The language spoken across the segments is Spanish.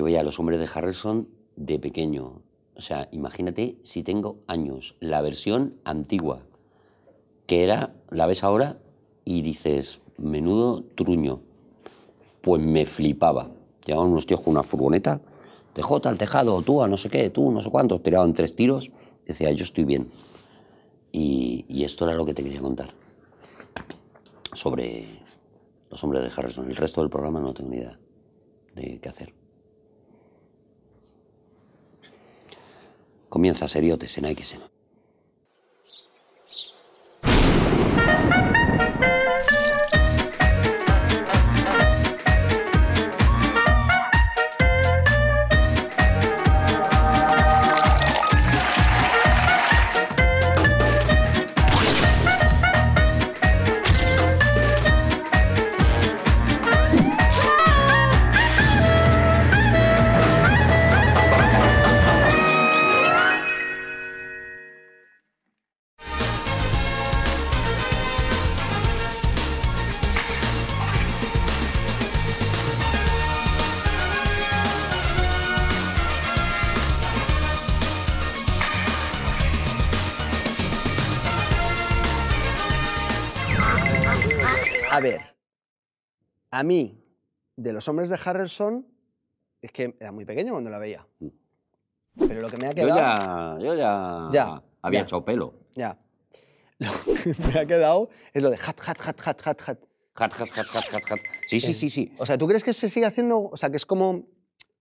Yo veía a los hombres de Harrison de pequeño. O sea, imagínate si tengo años, la versión antigua, que era, la ves ahora y dices, menudo truño. Pues me flipaba. llevaban unos tíos con una furgoneta, te jota al tejado, tú a no sé qué, tú no sé cuánto, tiraban tres tiros, decía, yo estoy bien. Y, y esto era lo que te quería contar sobre los hombres de Harrison. El resto del programa no tengo ni idea de qué hacer. comienza Seriotes en AXN. a mí, de los hombres de Harrelson, es que era muy pequeño cuando la veía. Mm. Pero lo que me ha quedado. Yo ya. ya, había ya, pelo. Ya. Lo que me ha quedado es lo de hat, hat, hat, hat, hat, hat. Hat, hat, hat, hat, hat, hat. Sí, sí, sí, sí. O sea, ¿tú crees que se sigue haciendo? O sea, que es como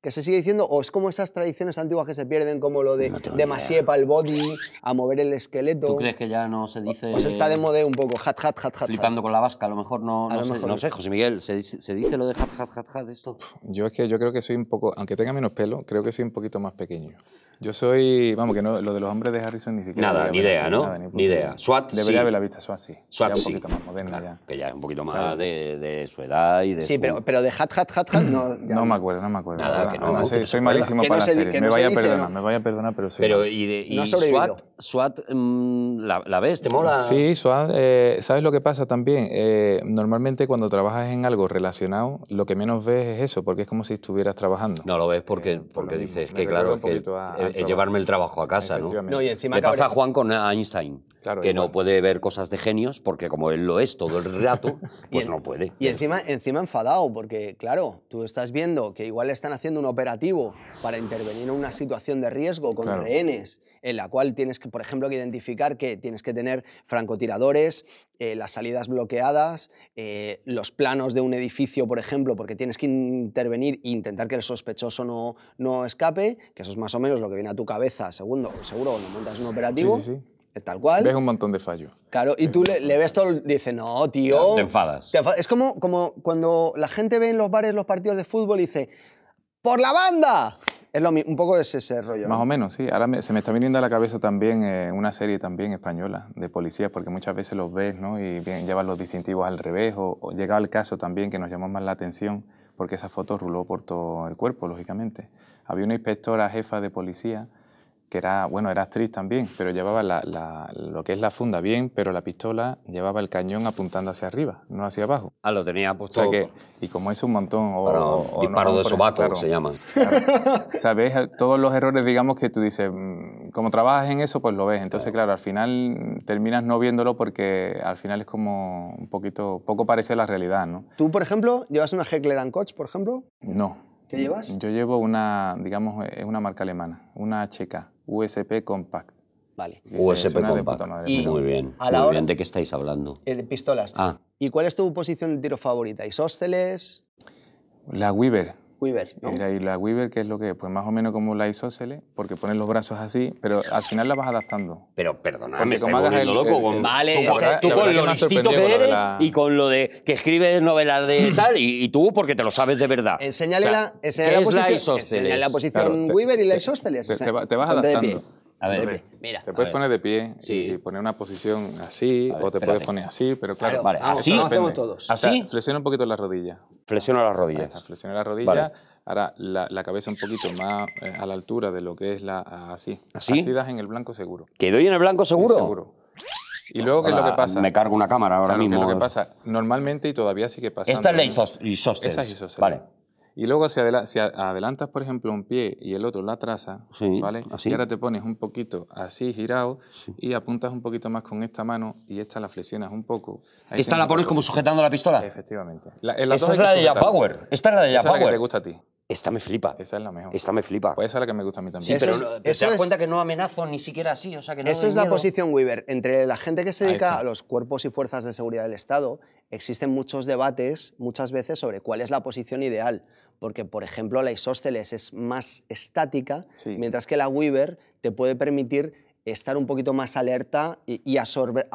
que se sigue diciendo, o es como esas tradiciones antiguas que se pierden, como lo de, masiepa el body, a mover el esqueleto. ¿Tú crees que ya no se dice...? Pues está de moda un poco, hat, hat, hat, hat. Flipando con la vasca, a lo mejor no, no, sé, José Miguel, ¿se, dice lo de hat, hat, hat, hat esto? Yo es que yo creo que soy un poco, aunque tenga menos pelo, creo que soy un poquito más pequeño. Yo soy, vamos, que no, lo de los hombres de Harrison ni siquiera... Nada, ni idea, ¿no? ni, idea. SWAT Debería haber la vista SWAT, sí. SWAT sí. un poquito más moderna Que ya es un poquito más de, su edad y de Sí, pero, pero de hat, hat, hat, hat no... no me acuerdo, no me acuerdo. Nada, Ah, soy malísimo para hacer Me vaya a perdonar, me vaya perdonar, pero sí. Pero, ¿y, SWAT, mm, la, ves? ¿Te mola? Sí, SWAT. Eh, ¿Sabes lo que pasa también? Eh, normalmente cuando trabajas en algo relacionado, lo que menos ves es eso, porque es como si estuvieras trabajando. No lo ves porque, eh, porque dices que, claro, es llevarme el trabajo a casa, ¿no? y encima pasa Juan con Einstein, que no puede ver cosas de genios porque como él lo es todo el rato, pues no puede. Y encima, encima enfadado, porque, claro, tú estás viendo que igual están haciendo un operativo para intervenir en una situación de riesgo con rehenes, en la cual tienes que, por ejemplo, que identificar que tienes que tener francotiradores, eh, las salidas bloqueadas, eh, los planos de un edificio, por ejemplo, porque tienes que intervenir e intentar que el sospechoso no, no escape, que eso es más o menos lo que viene a tu cabeza, segundo, seguro, cuando montas un operativo. tal cual. Ves un montón de fallos. Claro, y tú le, ves todo, dice, no, tío. Te enfadas. Es como, como cuando la gente ve en los bares los partidos de fútbol y dice, por la banda. Es un poco de ese rollo. Más o menos, sí. Ahora se me está viniendo a la cabeza también eh, una serie también española de policía, porque muchas veces los ves, ¿no? Y bien, llevan los distintivos al revés, o, llega el caso también que nos llamó más la atención, porque esa foto ruló por todo el cuerpo, lógicamente. Había una inspectora jefa de policía que era, bueno, era actriz también, pero llevaba lo que es la funda bien, pero la pistola llevaba el cañón apuntando hacia arriba, no hacia abajo. Ah, lo tenía puesto. que, y como es un montón. O, disparo de sobaco, se llama. ¿Sabes? Todos los errores, digamos, que tú dices, mm, como trabajas en eso, pues lo ves. Entonces, claro, al final terminas no viéndolo porque al final es como un poquito, poco parece la realidad, ¿no? ¿Tú, por ejemplo, llevas una Heckler Koch, por ejemplo? No. ¿Qué llevas? Yo llevo una, digamos, es una marca alemana, una HK. USP Compact. Vale. USP Compact. muy bien. muy ¿De qué estáis hablando? Eh, de pistolas. Ah. ¿Y cuál es tu posición de tiro favorita? ¿Isósteles? La Weaver y la Weaver, que es lo que es? Pues más o menos como la isósceles, porque pones los brazos así, pero al final la vas adaptando. Pero perdona, me estoy volviendo loco. El, con... vale, tú con lo listito que eres y con lo de que escribes novelas de tal, y, tú porque te lo sabes de verdad. Enseñale eh, la, eh, la, posición, la la posición Weaver y la isósceles. te, vas adaptando. A ver, mira. Te puedes poner de pie y poner una posición así, o te puedes poner así, pero claro. vale, así lo hacemos todos. Así. flexiona un poquito las rodillas. flexiona las rodillas. Está, flexiona las rodillas. Ahora la, cabeza un poquito más eh, a la altura de lo que es la. Así. Así. Así das en el blanco seguro. ¿Que doy en el blanco seguro? seguro. Y luego, ¿qué es lo que pasa? Me cargo una cámara ahora mismo. ¿qué es lo que pasa? Normalmente y todavía sigue pasando. Esta es la isósceles. Vale. Y luego si, adelantas, por ejemplo, un pie y el otro la traza, ¿vale? Así. Y ahora te pones un poquito así girado y apuntas un poquito más con esta mano y esta la flexionas un poco. Ahí ¿Esta la pones como sujetando la pistola? Efectivamente. esa es la de yapower Esta es la de Jack Esa que te gusta a ti. Esta me flipa. Esa es la mejor. Esta me flipa. Pues esa es la que me gusta a mí también. Sí, pero, cuenta que no amenazo ni siquiera así, o sea que no es la posición Weaver. Entre la gente que se dedica a los cuerpos y fuerzas de seguridad del Estado, existen muchos debates, muchas veces, sobre cuál es la posición ideal porque, por ejemplo, la isósceles es más estática, mientras que la Weaver te puede permitir estar un poquito más alerta y, absorber,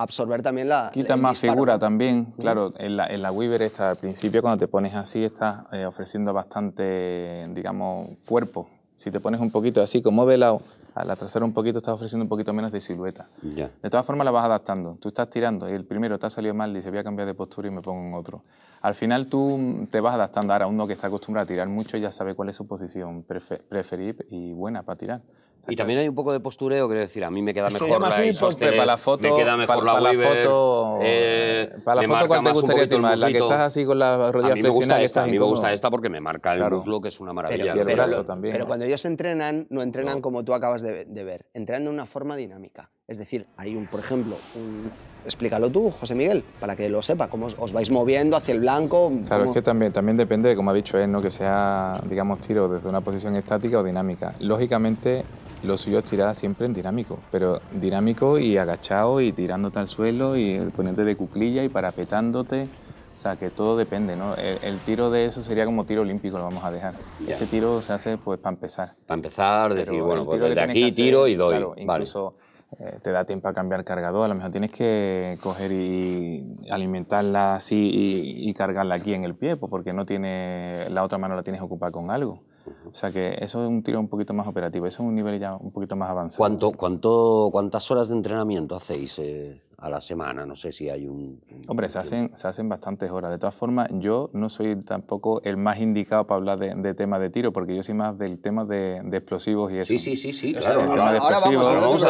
también la... más figura también, claro, en la, Weaver está, al principio cuando te pones así estás eh, ofreciendo bastante, digamos, cuerpo, si te pones un poquito así, como de lado, al atrasar un poquito estás ofreciendo un poquito menos de silueta. De todas formas la vas adaptando. Tú estás tirando y el primero te ha salido mal, dice voy a cambiar de postura y me pongo en otro. Al final tú te vas adaptando. Ahora uno que está acostumbrado a tirar mucho ya sabe cuál es su posición preferida y buena para tirar. Y también hay un poco de postureo, quiero decir, a mí me queda mejor la foto, para, la, foto, para la eh, eh, foto ¿cuál te gustaría más? La que estás así con la rodilla flexionada. A mí me gusta esta, porque me marca el muslo, que es una maravilla. y el brazo también. Pero cuando ellos entrenan, no entrenan como tú acabas de, ver, entrenan de una forma dinámica. Es decir, hay un, por ejemplo, un, explícalo tú, José Miguel, para que lo sepa, cómo os, vais moviendo hacia el blanco. Claro, es que también, también depende, como ha dicho él, ¿no? que sea, digamos, tiro desde una posición estática o dinámica. Lógicamente, lo suyo es tirada siempre en dinámico, pero dinámico y agachado y tirándote al suelo y poniéndote de cuclilla y parapetándote. O sea, que todo depende, ¿no? El, tiro de eso sería como tiro olímpico, lo vamos a dejar. Ese tiro se hace pues para empezar. Para empezar, decir, bueno, pues desde aquí tiro y doy. incluso eh, te da tiempo a cambiar cargador, a lo mejor tienes que coger y alimentarla así y, cargarla aquí en el pie, pues, porque no tiene, la otra mano la tienes ocupada con algo. O sea que eso es un tiro un poquito más operativo, eso es un nivel ya un poquito más avanzado. ¿Cuánto, cuánto, ¿Cuántas horas de entrenamiento hacéis eh, a la semana? No sé si hay un... Hombre, se hacen, se hacen bastantes horas. De todas formas, yo no soy tampoco el más indicado para hablar de, tema de tiro, porque yo soy más del tema de, explosivos y eso. Sí, sí, sí, sí El tema de explosivos ahora vamos,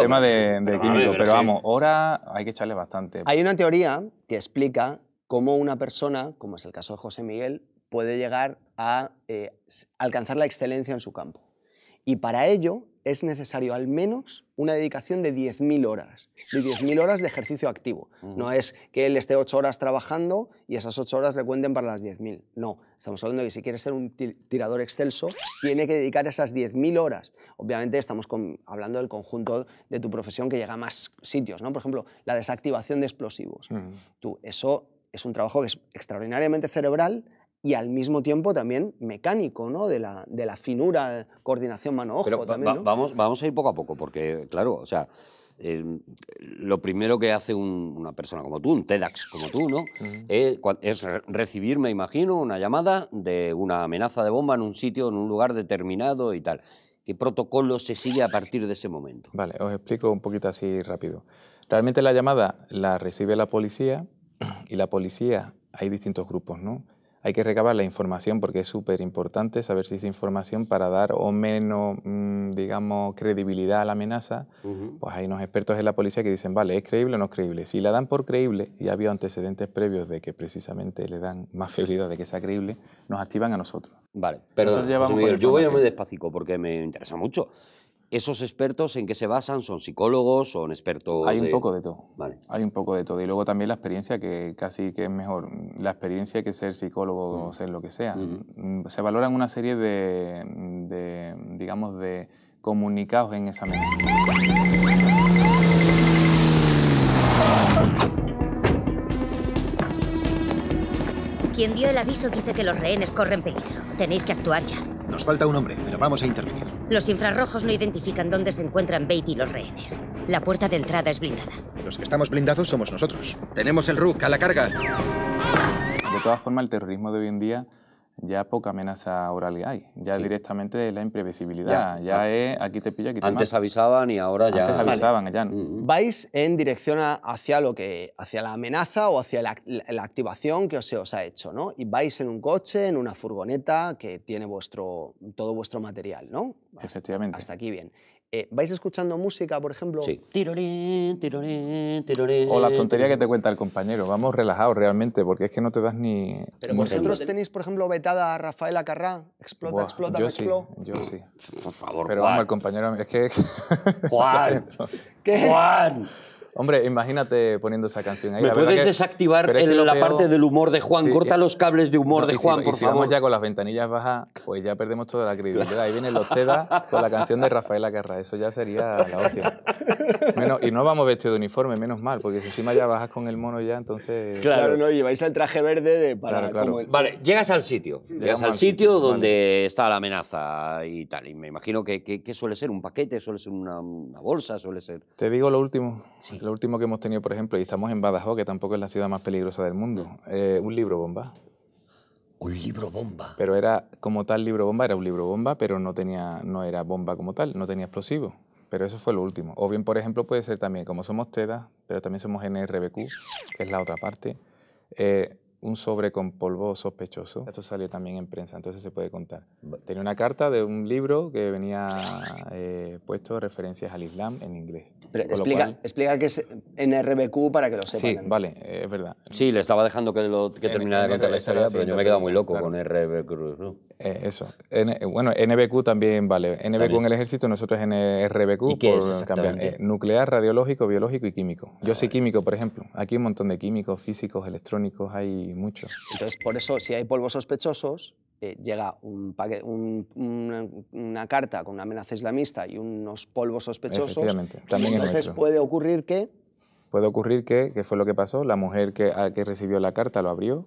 tema de, químico. Pero vamos, ahora hay que echarle bastante. Hay una teoría que explica cómo una persona, como es el caso de José Miguel, puede llegar a eh, alcanzar la excelencia en su campo. Y para ello es necesario al menos una dedicación de 10.000 horas, de 10.000 horas de ejercicio activo. No es que él esté 8 horas trabajando y esas 8 horas le cuenten para las 10.000. No, estamos hablando de que si quiere ser un tirador excelso, tiene que dedicar esas 10.000 horas. Obviamente estamos hablando del conjunto de tu profesión que llega a más sitios, ¿no? Por ejemplo, la desactivación de explosivos. Tú, eso es un trabajo que es extraordinariamente cerebral, y al mismo tiempo también mecánico, ¿no? De la, finura, coordinación mano-ojo vamos, vamos a ir poco a poco, porque, claro, o sea, em, lo primero que hace una persona como tú, un TEDx como tú, ¿no? Eh, es recibir, me imagino, una llamada de una amenaza de bomba en un sitio, en un lugar determinado y tal. ¿Qué protocolo se sigue a partir de ese momento? Vale, os explico un poquito así rápido. Realmente la llamada la recibe la policía y la policía hay distintos grupos, ¿no? hay que recabar la información porque es súper importante saber si esa información para dar o menos, mm, digamos, credibilidad a la amenaza, pues hay unos expertos en la policía que dicen, vale, ¿es creíble o no es creíble? Si la dan por creíble, y ha habido antecedentes previos de que precisamente le dan más fiabilidad de que sea creíble, nos activan a nosotros. Vale, pero yo voy muy despacito porque me interesa mucho esos expertos en qué se basan, son psicólogos, son expertos. Hay un poco de todo. Hay un poco de todo. Y luego también la experiencia, que casi que es mejor, la experiencia que ser psicólogo o ser lo que sea. Mm, se valoran una serie de, de, digamos, de comunicados en esa mesa. Quien dio el aviso dice que los rehenes corren peligro. Tenéis que actuar ya. Nos falta un hombre, pero vamos a intervenir. Los infrarrojos no identifican dónde se encuentran Bate y los rehenes. La puerta de entrada es blindada. Los que estamos blindados somos nosotros. Tenemos el Rook a la carga. De todas formas, el terrorismo de hoy en día ya poca amenaza oral hay. Ya directamente es la imprevisibilidad. Ya, es aquí te pilla, aquí te Antes avisaban y ahora ya. avisaban, no. Mm-hmm. Vais en dirección hacia lo que, hacia la amenaza o hacia la, la, activación que os, se os ha hecho, ¿no? Y vais en un coche, en una furgoneta que tiene vuestro, todo vuestro material, ¿no? Efectivamente. Hasta aquí bien. Eh, ¿Vais escuchando música, por ejemplo? o la tontería que te cuenta el compañero. Vamos relajados realmente, porque es que no te das ni. Pero vosotros tenéis, por ejemplo, vetada a Rafaela Carrá. Explota, explota, Sí, yo sí. Por favor, Pero vamos, el compañero. Es que. ¡Juan! ¡Juan! Hombre, imagínate poniendo esa canción ahí. ¿Me puedes desactivar en la parte del humor de Juan? Corta los cables de humor de Juan, por favor. Si vamos ya con las ventanillas bajas, pues ya perdemos toda la credibilidad. Ahí vienen los Teda con la canción de Rafael Acarra. Eso ya sería la hostia. y no vamos vestidos de uniforme, menos mal, porque si encima ya bajas con el mono ya, entonces... Claro, no, lleváis el traje verde de... Para, claro, claro. Vale, llegas al sitio. Llegas al sitio, donde está la amenaza y tal. Y me imagino que, que, suele ser un paquete, suele ser una, una bolsa, suele ser... Te digo lo último. Sí. Lo último que hemos tenido, por ejemplo, y estamos en Badajoz, que tampoco es la ciudad más peligrosa del mundo, mm. eh, un libro bomba. Un libro bomba. Pero era como tal libro bomba, era un libro bomba, pero no tenía, no era bomba como tal, no tenía explosivo. Pero eso fue lo último. O bien, por ejemplo, puede ser también, como somos TEDA, pero también somos NRBQ, que es la otra parte. Eh, un sobre con polvo sospechoso. Esto salió también en prensa, entonces se puede contar. Tenía una carta de un libro que venía eh, puesto referencias al Islam en inglés. Pero explica, explica, que es NRBQ para que lo sepan. Sí, vale, es verdad. Sí, le estaba dejando que, lo, que terminara de contar la historia, pero yo me he quedado muy loco con NRBQ eh, eso. bueno, NBQ también vale. NBQ en el ejército, nosotros en RBQ es eh, nuclear, radiológico, biológico y químico. Yo ah, soy químico, por ejemplo. Aquí hay un montón de químicos, físicos, electrónicos, hay muchos. Entonces, por eso, si hay polvos sospechosos, eh, llega una, carta con una amenaza islamista y unos polvos sospechosos. Efectivamente, también entonces puede ocurrir que... Puede ocurrir que, que fue lo que pasó, la mujer que, recibió la carta lo abrió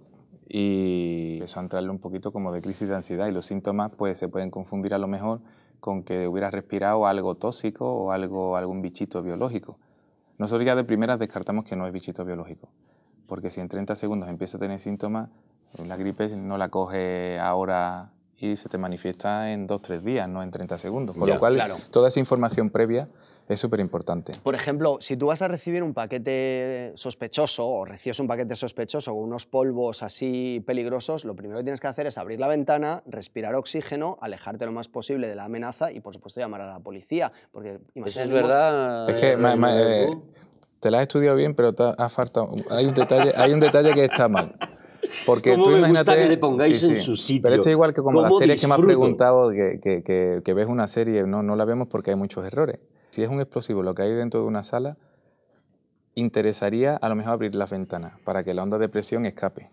y empezó a entrarle un poquito como de crisis de ansiedad y los síntomas pues se pueden confundir a lo mejor con que hubiera respirado algo tóxico o algo, algún bichito biológico. Nosotros ya de primeras descartamos que no es bichito biológico porque si en 30 segundos empieza a tener síntomas, eh, la gripe no la coge ahora y se te manifiesta en 2-3 días, no en 30 segundos. Con lo cual, toda esa información previa es súper importante. Por ejemplo, si tú vas a recibir un paquete sospechoso o recibes un paquete sospechoso o unos polvos así peligrosos, lo primero que tienes que hacer es abrir la ventana, respirar oxígeno, alejarte lo más posible de la amenaza y, por supuesto, llamar a la policía. Porque es verdad te la has estudiado bien, pero ha faltado, hay un detalle, hay un detalle que está mal. Porque tú me que le pongáis en su sitio. Pero esto es igual que como la serie que me has preguntado, que, que, ves una serie, no, no la vemos porque hay muchos errores. Si es un explosivo lo que hay dentro de una sala, interesaría a lo mejor abrir las ventanas para que la onda de presión escape.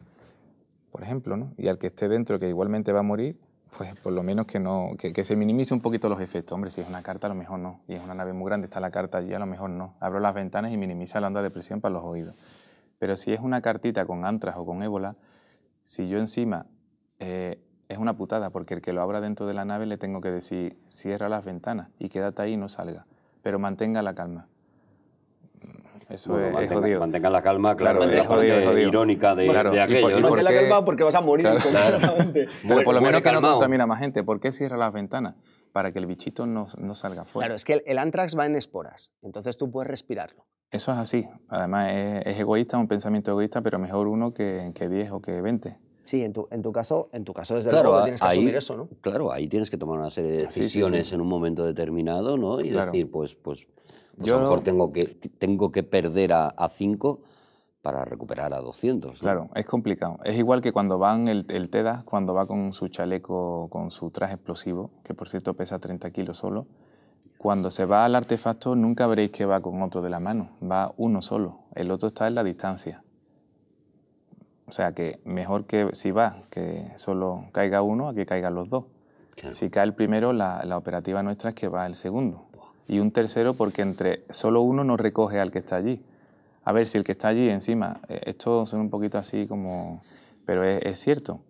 Por ejemplo, ¿no? Y al que esté dentro, que igualmente va a morir, pues por lo menos que no que, se minimice un poquito los efectos. Hombre, si es una carta, a lo mejor no. Y es una nave muy grande, está la carta allí, a lo mejor no. Abro las ventanas y minimiza la onda de presión para los oídos. Pero si es una cartita con antras o con ébola, si yo encima eh, es una putada, porque el que lo abra dentro de la nave le tengo que decir, cierra las ventanas y quédate ahí y no salga, pero mantenga la calma. Eso es, jodido. la calma, claro, es, irónica de, de aquello. ¿no? la calma porque vas a morir claro. por lo menos que no contamina más gente. ¿Por qué cierra las ventanas? Para que el bichito no, no salga fuera. Claro, es que el, el antrax va en esporas, entonces tú puedes respirarlo. Eso es así. Además, es, egoísta, un pensamiento egoísta, pero mejor uno que, que 10 o que 20. Sí, en tu, en tu, caso, en tu caso desde luego tienes que asumir eso, ¿no? Claro, ahí tienes que tomar una serie de decisiones en un momento determinado, ¿no? Y decir, pues, pues yo tengo que, tengo que perder a 5 para recuperar a 200. Claro, es complicado. Es igual que cuando van el, el TEDA, cuando va con su chaleco, con su traje explosivo, que por cierto pesa 30 kilos solo. Cuando se va al artefacto nunca veréis que va con otro de la mano, va uno solo, el otro está en la distancia. O sea que mejor que si va, que solo caiga uno a que caigan los dos. Si cae el primero, la, la operativa nuestra es que va el segundo y un tercero porque entre solo uno no recoge al que está allí. A ver, si el que está allí encima, eh, esto son un poquito así como... Pero es, cierto,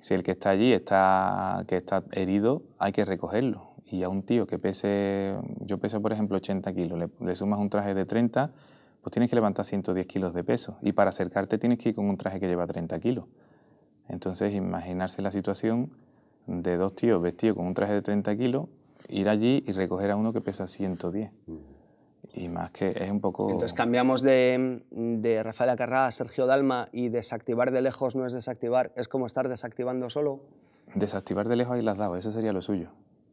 si el que está allí está, que está herido, hay que recogerlo. Y a un tío que pese, yo peso por ejemplo 80 kilos, le, le sumas un traje de 30, pues tienes que levantar 110 kilos de peso. Y para acercarte tienes que ir con un traje que lleva 30 kilos. Entonces, imaginarse la situación de dos tíos vestidos con un traje de 30 kilos ir allí y recoger a uno que pesa 110. Y más que es un poco... Entonces cambiamos de, de Rafael Acarrá a Sergio Dalma y desactivar de lejos no es desactivar, es como estar desactivando solo. Desactivar de lejos ahí las daba eso sería lo suyo.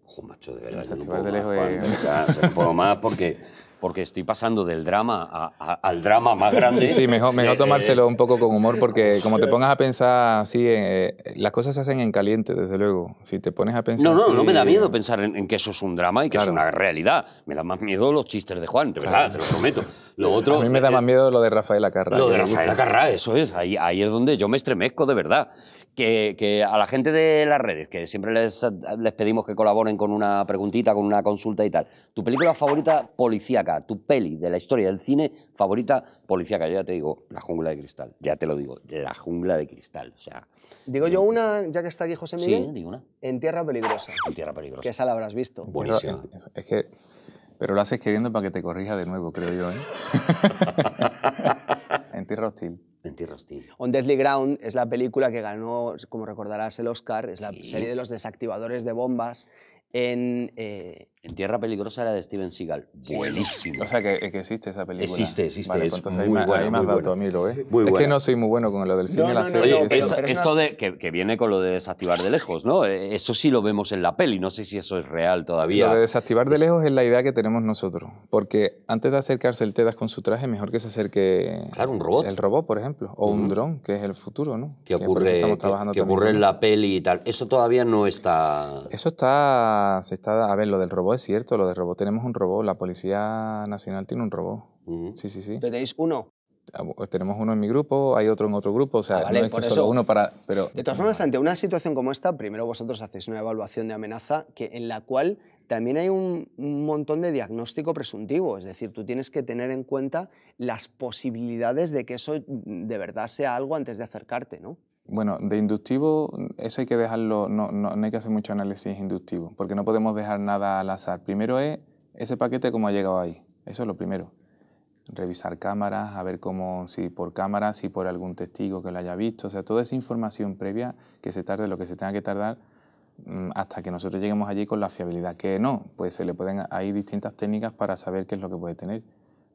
Ojo, macho, de verdad. de lejos. Un eh. poco más porque, porque estoy pasando del drama al drama más grande. Sí, sí mejor, mejor eh, eh, tomárselo un poco con humor porque como te pongas a pensar así, las cosas se hacen en caliente, desde luego. Si te pones a pensar... No, no, no me da miedo pensar en, que eso es un drama y que es una realidad. Me da más miedo los chistes de Juan, de verdad, te lo prometo. Lo otro, a mí me da más miedo lo de Rafael Acarra. Lo de Rafael Acarra, eso es. Ahí, ahí es donde yo me estremezco, de verdad que, a la gente de las redes, que siempre les, pedimos que colaboren con una preguntita, con una consulta y tal. ¿Tu película favorita policíaca? ¿Tu peli de la historia del cine favorita policíaca? Yo ya te digo, La jungla de cristal. Ya te lo digo, La jungla de cristal. O sea, digo yo una, ya que está aquí José Miguel. Sí, digo una. En Tierra Peligrosa. En Tierra Peligrosa. Que esa la habrás visto. Buenísima. Es que... Pero lo haces queriendo para que te corrija de nuevo, creo yo. ¿eh? en Tierra Hostil. On Deadly Ground es la película que ganó, como recordarás, el Oscar, es la serie de los desactivadores de bombas en, eh, en Tierra Peligrosa era de Steven Seagal. Buenísimo. O sea, que, existe esa película. Existe, existe. Vale, es muy A mí ¿eh? Muy es que no soy muy bueno con lo del cine. la serie, esto de, que, viene con lo de desactivar de lejos, ¿no? Eh, eso sí lo vemos en la peli. No sé si eso es real todavía. Lo de desactivar de lejos es la idea que tenemos nosotros. Porque antes de acercarse el TEDAS con su traje, mejor que se acerque... Claro, un robot. El robot, por ejemplo. O un dron, que es el futuro, ¿no? Que ocurre, en la peli y tal. Eso todavía no está... Eso está... Se está... A ver, lo del robot es cierto, lo de robot tenemos un robot, la Policía Nacional tiene un robot. Sí, sí, sí. tenéis uno? Ah, tenemos uno en mi grupo, hay otro en otro grupo, o sea, ah, no es que solo uno para... Pero... De todas formas, ante una situación como esta, primero vosotros hacéis una evaluación de amenaza que, en la cual también hay un, un montón de diagnóstico presuntivo, es decir, tú tienes que tener en cuenta las posibilidades de que eso de verdad sea algo antes de acercarte, ¿no? Bueno, de inductivo, eso hay que dejarlo, no, no, hay que hacer mucho análisis inductivo, porque no podemos dejar nada al azar. Primero es ese paquete cómo ha llegado ahí, eso es lo primero. Revisar cámaras, a ver cómo, si por cámaras, si por algún testigo que lo haya visto, o sea, toda esa información previa que se tarde lo que se tenga que tardar mm, hasta que nosotros lleguemos allí con la fiabilidad que no, pues se le pueden, hay distintas técnicas para saber qué es lo que puede tener.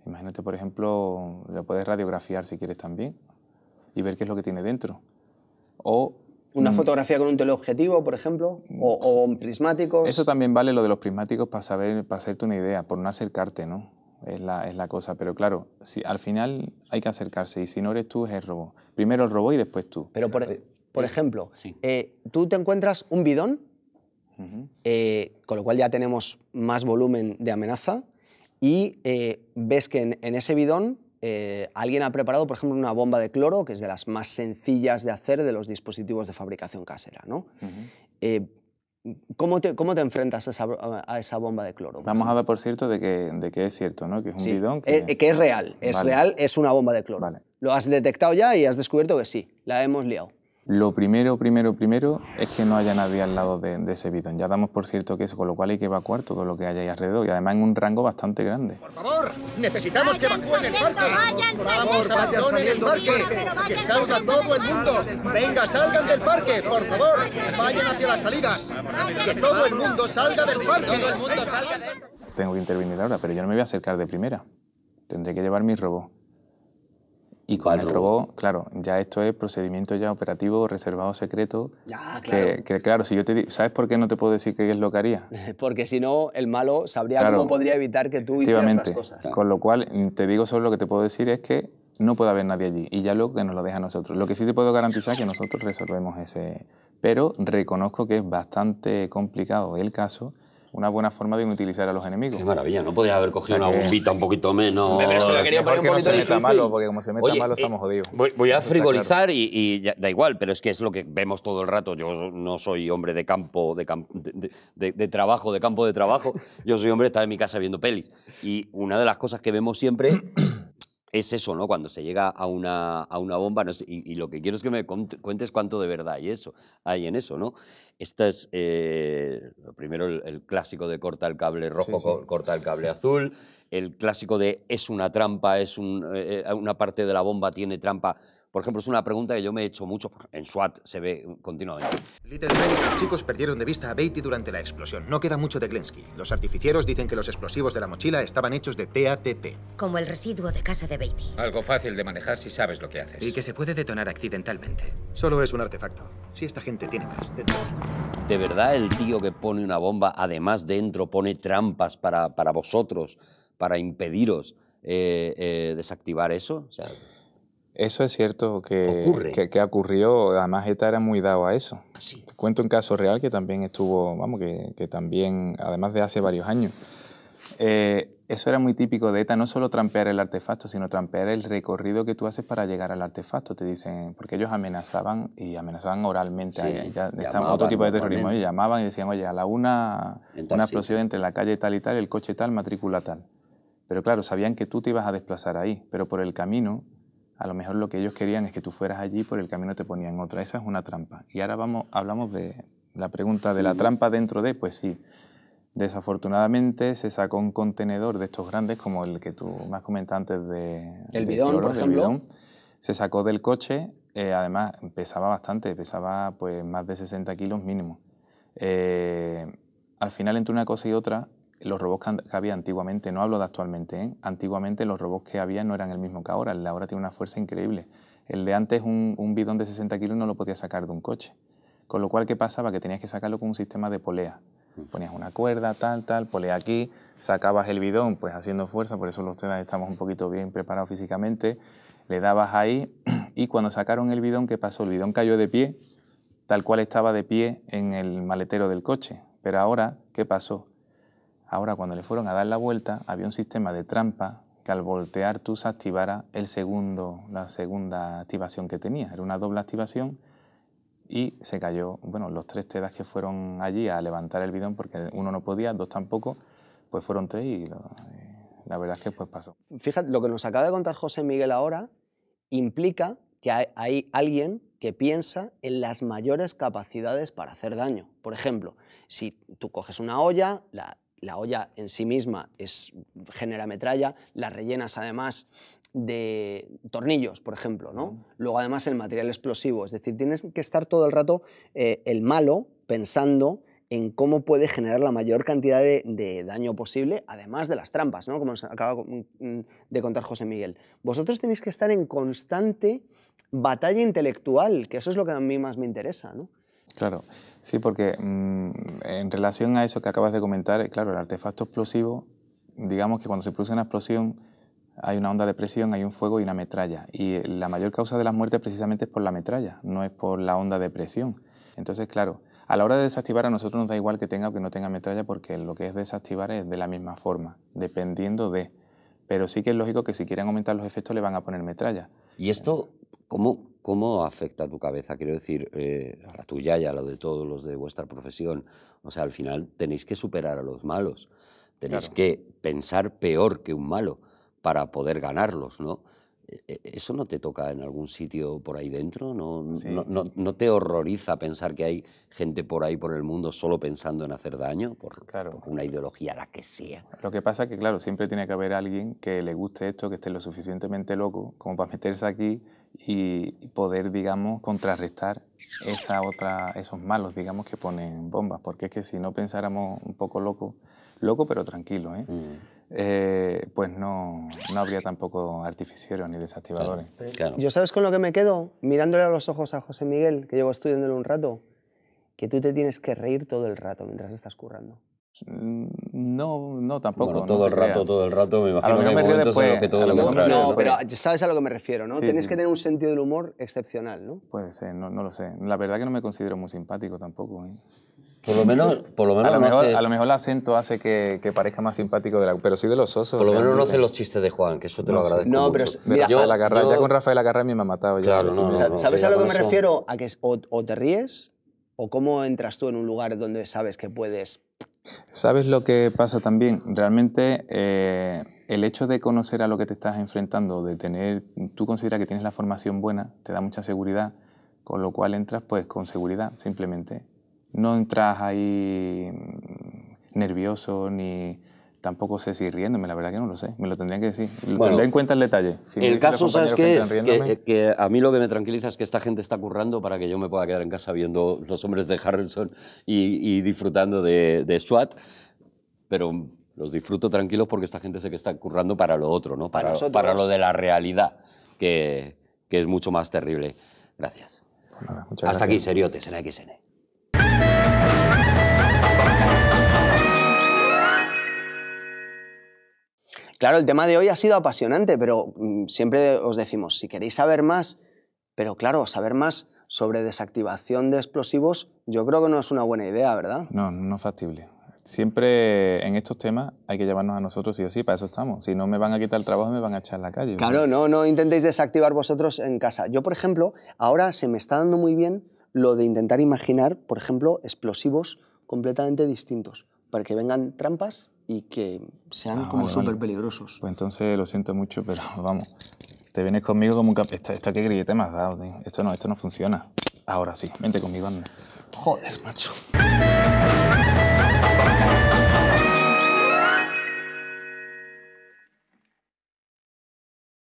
Imagínate, por ejemplo, lo puedes radiografiar si quieres también y ver qué es lo que tiene dentro o ¿Una mm, fotografía con un teleobjetivo, por ejemplo? ¿O, mm, o prismáticos? Eso también vale lo de los prismáticos para saber, para hacerte una idea, por no acercarte, ¿no? Es la, cosa. Pero claro, si, al final hay que acercarse y si no eres tú, es el robot. Primero el robot y después tú. Pero por, ejemplo, eh, tú te encuentras un bidón, eh, con lo cual ya tenemos más volumen de amenaza, y eh, ves que en ese bidón eh, alguien ha preparado, por ejemplo, una bomba de cloro, que es de las más sencillas de hacer de los dispositivos de fabricación casera, ¿no? Eh, ¿Cómo te, ¿Cómo te, enfrentas a esa, bomba de cloro? Vamos a dar por cierto de que, es cierto, ¿no? Que es un bidón. Eh, que... Es, real, es real, es una bomba de cloro. Lo has detectado ya y has descubierto que sí, la hemos liado. Lo primero, primero, primero es que no haya nadie al lado de, ese bidón. Ya damos por cierto que eso, con lo cual hay que evacuar todo lo que haya ahí alrededor y además en un rango bastante grande. Por favor, necesitamos que evacúen el parque! Vamos, abandonen el parque. Que salga todo el mundo. Venga, salgan del parque, por favor. Vayan hacia las salidas. Que todo el mundo salga del parque. Tengo que intervenir ahora, pero yo no me voy a acercar de primera. Tendré que llevar mi robot. Y con claro, ya esto es procedimiento ya operativo, reservado, secreto. Ya, claro. Que, claro, si yo te ¿sabes por qué no te puedo decir qué es lo que haría? Porque si no, el malo sabría cómo podría evitar que tú hicieras las cosas. Con lo cual, te digo solo lo que te puedo decir es que no puede haber nadie allí y ya luego que nos lo deja a nosotros. Lo que sí te puedo garantizar es que nosotros resolvemos ese... Pero reconozco que es bastante complicado el caso una buena forma de inutilizar a los enemigos. Qué maravilla, no podías haber cogido una bombita un poquito menos. Pero se lo quería poner un poquito no se Meta malo, porque como se meta malo eh, estamos jodidos. Voy, a frivolizar y, da igual, pero es que es lo que vemos todo el rato. Yo no soy hombre de campo, de, de, trabajo, de campo de trabajo. Yo soy hombre de estar en mi casa viendo pelis. Y una de las cosas que vemos siempre es eso, ¿no? Cuando se llega a una, a una bomba, y, lo que quiero es que me cuentes cuánto de verdad hay, eso, hay en eso, ¿no? Este es, eh, primero, el, clásico de corta el cable rojo, corta el cable azul, el clásico de es una trampa, es un, eh, eh, una parte de la bomba tiene trampa, por ejemplo, es una pregunta que yo me he hecho mucho. En SWAT se ve continuamente. Little Man y sus chicos perdieron de vista a Beatty durante la explosión. No queda mucho de Glensky. Los artificieros dicen que los explosivos de la mochila estaban hechos de TATT. Como el residuo de casa de Beatty. Algo fácil de manejar si sabes lo que haces. Y que se puede detonar accidentalmente. Solo es un artefacto. Si esta gente tiene más ¿De verdad el tío que pone una bomba, además dentro, pone trampas para, para vosotros, para impediros eh, eh, desactivar eso? O sea, eso es cierto que, ocurrió, además ETA era muy dado a eso. Te cuento un caso real que también estuvo, vamos, que, también, además de hace varios años. Eh, eso era muy típico de ETA, no solo trampear el artefacto, sino trampear el recorrido que tú haces para llegar al artefacto, te dicen, porque ellos amenazaban y amenazaban oralmente. ahí, ya, otro tipo de terrorismo, llamaban y decían, oye, a la una, una explosión entre la calle tal y tal, el coche tal, matrícula tal. Pero claro, sabían que tú te ibas a desplazar ahí, pero por el camino a lo mejor lo que ellos querían es que tú fueras allí por el camino te ponían otra. Esa es una trampa. Y ahora vamos, hablamos de la pregunta de la trampa dentro de, pues sí, desafortunadamente se sacó un contenedor de estos grandes, como el que tú más comentaste antes de... El bidón, por ejemplo. Se sacó del coche, eh, además pesaba bastante, pesaba pues más de 60 kilos mínimo. Eh, al final entre una cosa y otra los robots que había antiguamente, no hablo de actualmente, ¿eh? antiguamente los robots que había no eran el mismo que ahora, el ahora tiene una fuerza increíble. El de antes un, bidón de 60 kilos no lo podías sacar de un coche. Con lo cual, ¿qué pasaba? Que tenías que sacarlo con un sistema de polea. Ponías una cuerda, tal, tal, polea aquí, sacabas el bidón, pues haciendo fuerza, por eso los tres estamos un poquito bien preparados físicamente, le dabas ahí y cuando sacaron el bidón, ¿qué pasó? El bidón cayó de pie, tal cual estaba de pie en el maletero del coche. Pero ahora, ¿qué pasó? Ahora, cuando le fueron a dar la vuelta, había un sistema de trampa que al voltear tú se activara el segundo, la segunda activación que tenía. Era una doble activación y se cayó, bueno, los tres TEDAs que fueron allí a levantar el bidón porque uno no podía, dos tampoco, pues fueron tres y eh, la verdad es que pues pasó. Fíjate, lo que nos acaba de contar José Miguel ahora implica que hay, hay alguien que piensa en las mayores capacidades para hacer daño. Por ejemplo, si tú coges una olla, la la olla en sí misma es, genera metralla, las rellenas además de tornillos, por ejemplo, ¿no? Luego además el material explosivo, es decir, tienes que estar todo el rato eh, el malo pensando en cómo puede generar la mayor cantidad de, daño posible, además de las trampas, ¿no? Como nos acaba mm, de contar José Miguel. Vosotros tenéis que estar en constante batalla intelectual, que eso es lo que a mí más me interesa, ¿no? Claro, sí, porque mm, en relación a eso que acabas de comentar, eh, claro, el artefacto explosivo, digamos que cuando se produce una explosión hay una onda de presión, hay un fuego y una metralla. Y eh, la mayor causa de las muertes precisamente es por la metralla, no es por la onda de presión. Entonces, claro, a la hora de desactivar a nosotros nos da igual que tenga o que no tenga metralla porque lo que es desactivar es de la misma forma, dependiendo de. Pero sí que es lógico que si quieren aumentar los efectos le van a poner metralla. ¿Y esto cómo, ¿Cómo afecta a tu cabeza? Quiero decir, eh, a la tuya y a la de todos los de vuestra profesión. O sea, al final tenéis que superar a los malos. Tenéis que pensar peor que un malo para poder ganarlos, ¿no? Eh, eh, ¿Eso no te toca en algún sitio por ahí dentro? ¿No, no, te horroriza pensar que hay gente por ahí, por el mundo, solo pensando en hacer daño por, por una ideología, la que sea? Lo que pasa es que, claro, siempre tiene que haber alguien que le guste esto, que esté lo suficientemente loco como para meterse aquí y poder, digamos, contrarrestar esa otra, esos malos, digamos, que ponen bombas. Porque es que si no pensáramos un poco loco, loco pero tranquilo, ¿eh? Mm. eh pues no, no, habría tampoco artificieros ni desactivadores. Yo sabes con lo que me quedo, mirándole a los ojos a José Miguel, que llevo estudiándolo un rato, que tú te tienes que reír todo el rato mientras estás currando. Mm, no, no tampoco. todo el rato, todo el rato, me imagino a que, momentos que todo lo contrario. No, pero sabes a lo que me refiero, ¿no? Tienes que tener un sentido del humor excepcional, ¿no? Puede ser, no, no, lo sé. La verdad que no me considero muy simpático tampoco. ¿eh? Por lo menos, por lo menos a, lo mejor, el acento hace que, parezca más simpático, de la, pero sí de los osos. Por lo menos no hace los chistes de Juan, que eso te lo agradezco. No, pero ya con Rafael Agarra me ha matado. Ya. ¿Sabes a lo que me refiero? A que o te ríes o cómo entras tú en un lugar donde sabes que puedes ¿Sabes lo que pasa también? Realmente eh, el hecho de conocer a lo que te estás enfrentando, de tener, tú consideras que tienes la formación buena, te da mucha seguridad, con lo cual entras pues con seguridad, simplemente. No entras ahí mm, nervioso ni Tampoco sé si riéndome, la verdad que no lo sé. Me lo tendrían que decir. Lo en cuenta el detalle. el caso, ¿sabes qué? Es que, que, a mí lo que me tranquiliza es que esta gente está currando para que yo me pueda quedar en casa viendo los hombres de Harrison y, disfrutando de, SWAT. Pero los disfruto tranquilos porque esta gente sé que está currando para lo otro, ¿no? Para, para, lo de la realidad, que, que, es mucho más terrible. Gracias. Hasta aquí, Seriotes, en XN. Claro, el tema de hoy ha sido apasionante, pero mm, siempre os decimos, si queréis saber más, pero claro, saber más sobre desactivación de explosivos, yo creo que no es una buena idea, ¿verdad? No, no es factible. Siempre en estos temas hay que llevarnos a nosotros y o sí, para eso estamos. Si no me van a quitar el trabajo, me van a echar a la calle. Claro, no, no intentéis desactivar vosotros en casa. Yo, por ejemplo, ahora se me está dando muy bien lo de intentar imaginar, por ejemplo, explosivos completamente distintos, para que vengan trampas y que sean ah, como súper peligrosos. Pues entonces lo siento mucho, pero vamos, te vienes conmigo como un cap... Esto, qué grillete me has dado, Esto no, esto no funciona. Ahora sí, vente conmigo, Joder, macho.